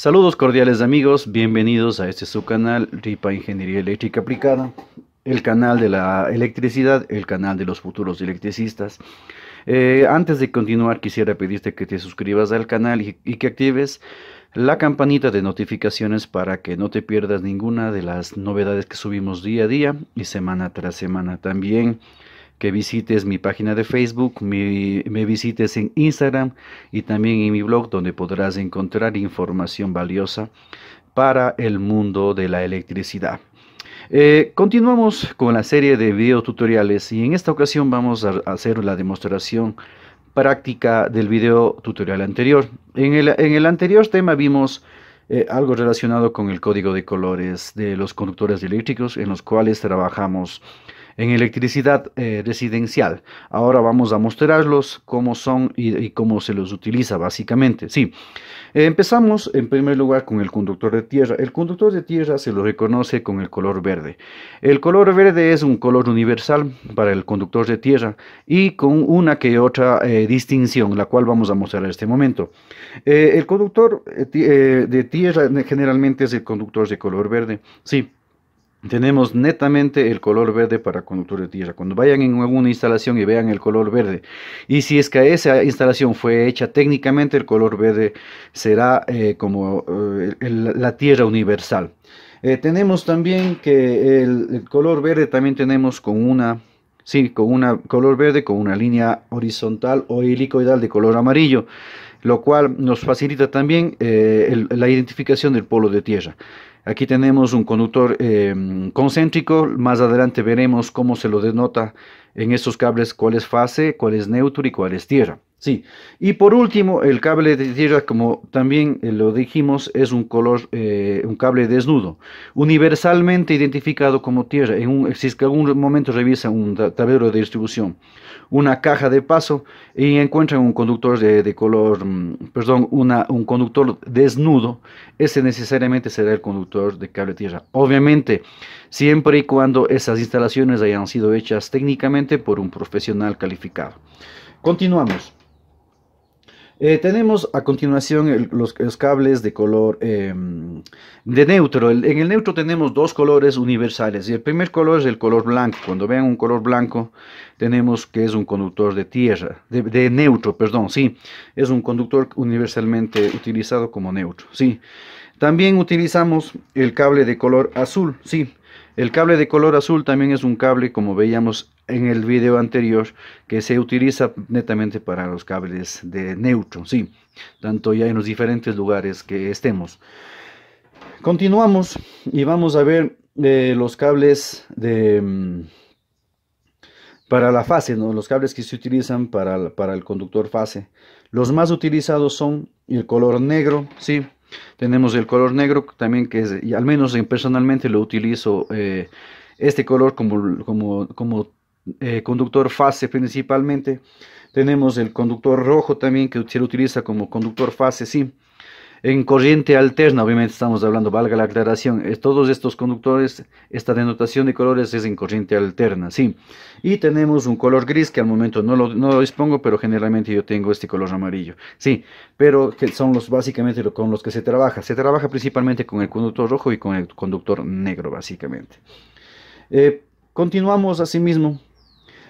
Saludos cordiales amigos, bienvenidos a este su canal RIPA Ingeniería Eléctrica Aplicada, el canal de la electricidad, el canal de los futuros electricistas. Eh, antes de continuar quisiera pedirte que te suscribas al canal y que actives la campanita de notificaciones para que no te pierdas ninguna de las novedades que subimos día a día y semana tras semana también que visites mi página de Facebook, me visites en Instagram y también en mi blog donde podrás encontrar información valiosa para el mundo de la electricidad. Eh, continuamos con la serie de videotutoriales y en esta ocasión vamos a hacer la demostración práctica del video tutorial anterior. En el, anterior tema vimos eh, algo relacionado con el código de colores de los conductores eléctricos en los cuales trabajamos en electricidad eh, residencial. Ahora vamos a mostrarlos cómo son y, cómo se los utiliza básicamente. Sí, empezamos en primer lugar con el conductor de tierra. El conductor de tierra se lo reconoce con el color verde. El color verde es un color universal para el conductor de tierra y con una que otra eh, distinción, la cual vamos a mostrar en este momento. Eh, el conductor de tierra generalmente es el conductor de color verde. Sí, tenemos netamente el color verde para conductor de tierra. Cuando vayan en alguna instalación y vean el color verde, y si es que esa instalación fue hecha técnicamente, el color verde será eh, como eh, la tierra universal. Eh, tenemos también que el, color verde también tenemos con una, con una color verde con una línea horizontal o helicoidal de color amarillo, lo cual nos facilita también la identificación del polo de tierra. Aquí tenemos un conductor em, concéntrico, más adelante veremos cómo se lo denota en estos cables cuál es fase, cuál es neutro y cuál es tierra. Sí, y por último, el cable de tierra, como también eh, lo dijimos, es un color, eh, un cable desnudo, universalmente identificado como tierra. En si es que algún momento revisa un tablero de distribución, una caja de paso y encuentran un conductor de, de color, mm, perdón, una, un conductor desnudo, ese necesariamente será el conductor de cable de tierra. Obviamente, siempre y cuando esas instalaciones hayan sido hechas técnicamente por un profesional calificado. Continuamos. Eh, tenemos a continuación los, cables de color em, de neutro. en el neutro tenemos dos colores universales. Y el primer color es el color blanco. Cuando vean un color blanco, tenemos que es un conductor de tierra, de, de neutro, perdón, sí. Es un conductor universalmente utilizado como neutro, sí. También utilizamos el cable de color azul, sí, el cable de color azul también es un cable, como veíamos en el video anterior, que se utiliza netamente para los cables de neutro, sí, tanto ya en los diferentes lugares que estemos. Continuamos y vamos a ver eh, los cables de mm, para la fase, ¿no? los cables que se utilizan para, para el conductor fase. Los más utilizados son el color negro, sí, tenemos el color negro también que es, al menos personalmente lo utilizo eh, este color como, eh, conductor fase principalmente. Tenemos el conductor rojo también que se utiliza como conductor fase, sí. En corriente alterna, obviamente estamos hablando, valga la aclaración, todos estos conductores, esta denotación de colores es en corriente alterna, sí. Y tenemos un color gris que al momento no lo, dispongo, pero generalmente yo tengo este color amarillo, sí. Pero que son los básicamente con los que se trabaja. Se trabaja principalmente con el conductor rojo y con el conductor negro, básicamente. Eh, continuamos continuamos mismo.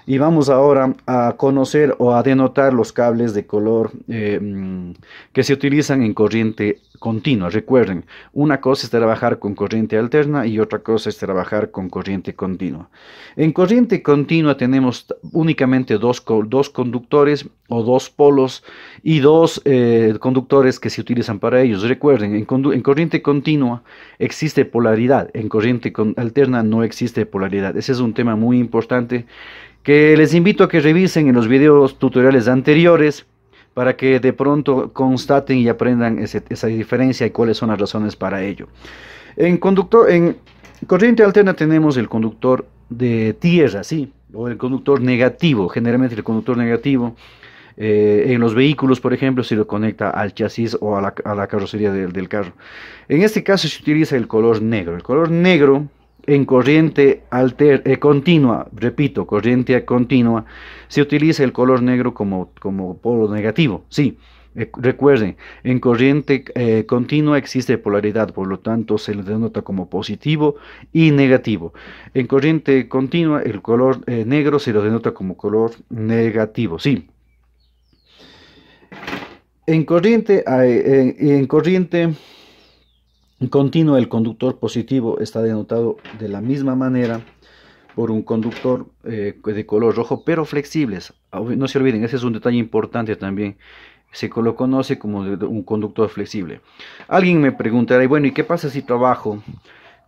Y vamos ahora a conocer o a denotar los cables de color eh, mm, que se utilizan en corriente continua. Recuerden, una cosa es trabajar con corriente alterna y otra cosa es trabajar con corriente continua. En corriente continua tenemos únicamente dos, dos conductores o dos polos y dos eh, conductores que se utilizan para ellos. Recuerden, en, corriente continua existe polaridad, en corriente alterna no existe polaridad. Ese es un tema muy importante que les invito a que revisen en los videos tutoriales anteriores para que de pronto constaten y aprendan esa diferencia y cuáles son las razones para ello. En, conductor, en corriente alterna tenemos el conductor de tierra, sí, o el conductor negativo, generalmente el conductor negativo. Eh, en los vehículos, por ejemplo, si lo conecta al chasis o a la, carrocería del, del carro. En este caso se utiliza el color negro. El color negro en corriente eh, continua, repito, corriente continua, se utiliza el color negro como, como polo negativo. Sí, eh, recuerden, en corriente eh, continua existe polaridad, por lo tanto se lo denota como positivo y negativo. En corriente continua el color negro se lo denota como color negativo, sí. En corriente, en corriente continuo, el conductor positivo está denotado de la misma manera por un conductor eh, de color rojo, pero flexibles. No se olviden, ese es un detalle importante también. Se lo conoce como un conductor flexible. Alguien me preguntará, y bueno, ¿y qué pasa si trabajo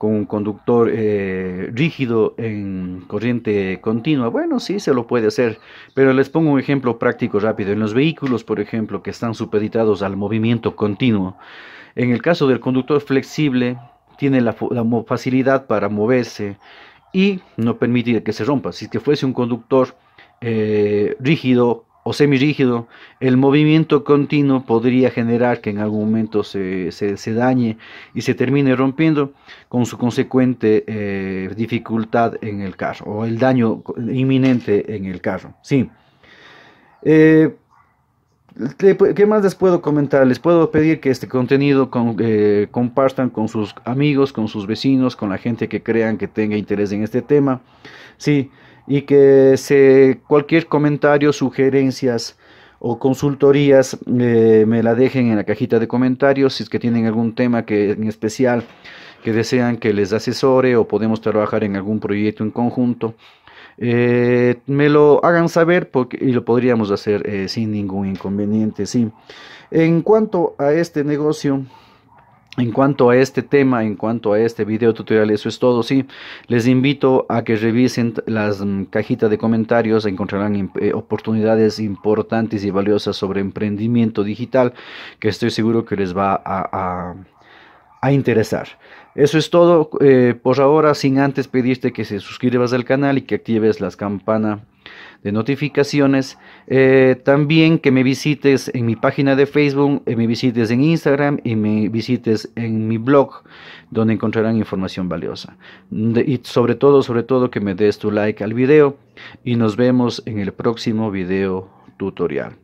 con un conductor eh, rígido en corriente continua. Bueno, sí, se lo puede hacer, pero les pongo un ejemplo práctico rápido. En los vehículos, por ejemplo, que están supeditados al movimiento continuo, en el caso del conductor flexible, tiene la, facilidad para moverse y no permite que se rompa. Si es que fuese un conductor eh, rígido, o semi-rígido, el movimiento continuo podría generar que en algún momento se, dañe y se termine rompiendo con su consecuente eh, dificultad en el carro o el daño inminente en el carro. Sí. Eh, ¿Qué más les puedo comentar? Les puedo pedir que este contenido eh, compartan con sus amigos, con sus vecinos, con la gente que crean que tenga interés en este tema. Sí y que se, cualquier comentario, sugerencias o consultorías eh, me la dejen en la cajita de comentarios si es que tienen algún tema que en especial que desean que les asesore o podemos trabajar en algún proyecto en conjunto. Eh, me lo hagan saber porque, y lo podríamos hacer eh, sin ningún inconveniente. Sí. En cuanto a este negocio, en cuanto a este tema, en cuanto a este video tutorial, eso es todo, sí. Les invito a que revisen las mm, cajitas de comentarios, encontrarán eh, oportunidades importantes y valiosas sobre emprendimiento digital que estoy seguro que les va a, interesar. Eso es todo eh, por ahora, sin antes pedirte que se suscribas al canal y que actives las campanas de notificaciones. Eh, también que me visites en mi página de Facebook, eh, me visites en Instagram y me visites en mi blog, donde encontrarán información valiosa. y sobre todo, sobre todo que me des tu like al video y nos vemos en el próximo video tutorial.